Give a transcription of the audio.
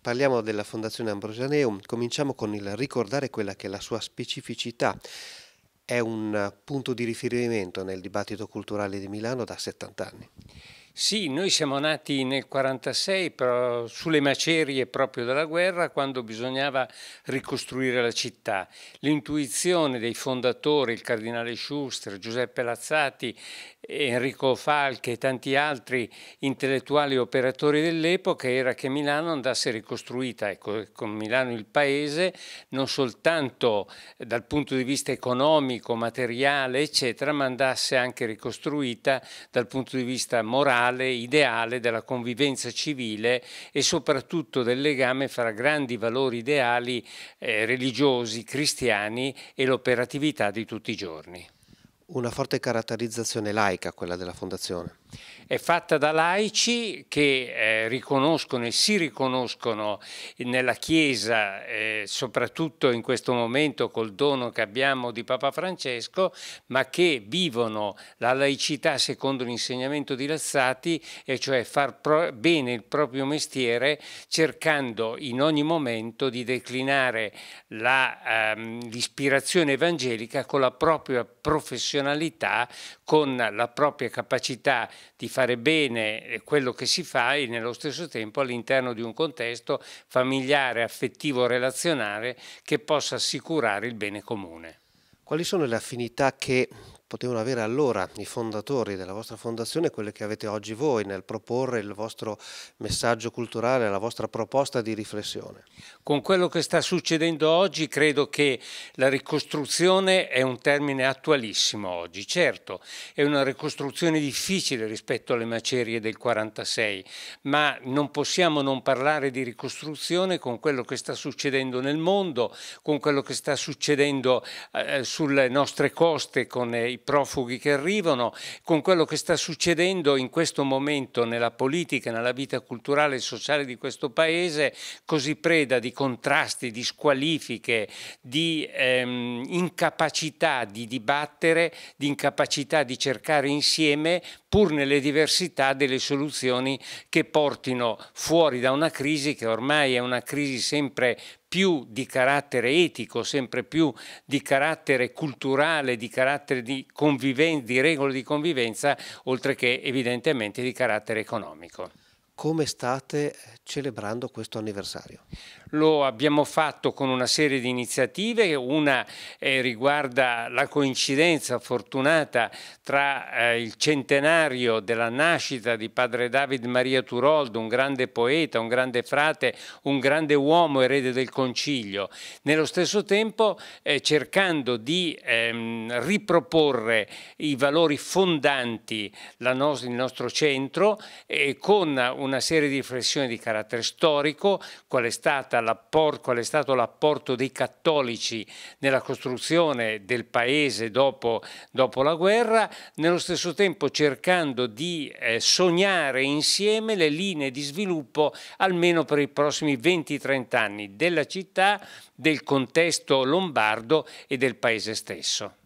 Parliamo della Fondazione Ambrosianeum, cominciamo con il ricordare quella che è la sua specificità. È un eh, punto di riferimento nel dibattito culturale di Milano da 70 anni. Sì, noi siamo nati nel 1946 sulle macerie proprio della guerra quando bisognava ricostruire la città. L'intuizione dei fondatori, il cardinale Schuster, Giuseppe Lazzati Enrico Falchi e tanti altri intellettuali operatori dell'epoca era che Milano andasse ricostruita, ecco, con Milano il paese, non soltanto dal punto di vista economico, materiale, eccetera, ma andasse anche ricostruita dal punto di vista morale, ideale, della convivenza civile e soprattutto del legame fra grandi valori ideali eh, religiosi, cristiani e l'operatività di tutti i giorni una forte caratterizzazione laica quella della fondazione è fatta da laici che eh, riconoscono e si riconoscono nella Chiesa, eh, soprattutto in questo momento col dono che abbiamo di Papa Francesco, ma che vivono la laicità secondo l'insegnamento di Lazzati, e cioè far bene il proprio mestiere cercando in ogni momento di declinare ehm, l'ispirazione ehm, evangelica con la propria professionalità, con la propria capacità di fare bene quello che si fa e nello stesso tempo all'interno di un contesto familiare, affettivo, relazionale che possa assicurare il bene comune. Quali sono le affinità che potevano avere allora i fondatori della vostra fondazione quelle che avete oggi voi nel proporre il vostro messaggio culturale, la vostra proposta di riflessione? Con quello che sta succedendo oggi credo che la ricostruzione è un termine attualissimo oggi, certo è una ricostruzione difficile rispetto alle macerie del 46, ma non possiamo non parlare di ricostruzione con quello che sta succedendo nel mondo, con quello che sta succedendo eh, eh sulle nostre coste con eh, i profughi che arrivano, con quello che sta succedendo in questo momento nella politica, nella vita culturale e sociale di questo Paese, così preda di contrasti, di squalifiche, di ehm, incapacità di dibattere, di incapacità di cercare insieme, pur nelle diversità, delle soluzioni che portino fuori da una crisi che ormai è una crisi sempre più più di carattere etico, sempre più di carattere culturale, di carattere di, di regole di convivenza, oltre che evidentemente di carattere economico. Come state celebrando questo anniversario? Lo abbiamo fatto con una serie di iniziative, una eh, riguarda la coincidenza fortunata tra eh, il centenario della nascita di padre David Maria Turoldo, un grande poeta, un grande frate, un grande uomo erede del concilio, nello stesso tempo eh, cercando di ehm, riproporre i valori fondanti no il nostro centro con una serie di riflessioni di carattere storico, qual è stata qual è stato l'apporto dei cattolici nella costruzione del paese dopo, dopo, la guerra, nello stesso tempo cercando di eh, sognare insieme le linee di sviluppo almeno per i prossimi 20-30 anni della città, del contesto lombardo e del paese stesso.